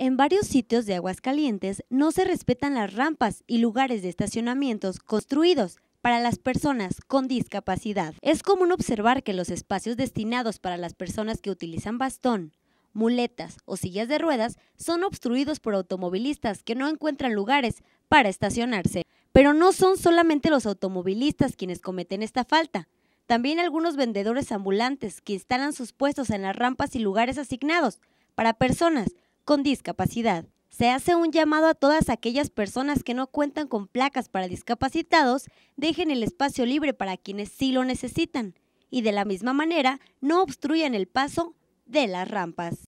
En varios sitios de Aguascalientes no se respetan las rampas y lugares de estacionamientos construidos para las personas con discapacidad. Es común observar que los espacios destinados para las personas que utilizan bastón, muletas o sillas de ruedas son obstruidos por automovilistas que no encuentran lugares para estacionarse. Pero no son solamente los automovilistas quienes cometen esta falta. También algunos vendedores ambulantes que instalan sus puestos en las rampas y lugares asignados para personas con discapacidad. Se hace un llamado a todas aquellas personas que no cuentan con placas para discapacitados, dejen el espacio libre para quienes sí lo necesitan y de la misma manera no obstruyan el paso de las rampas.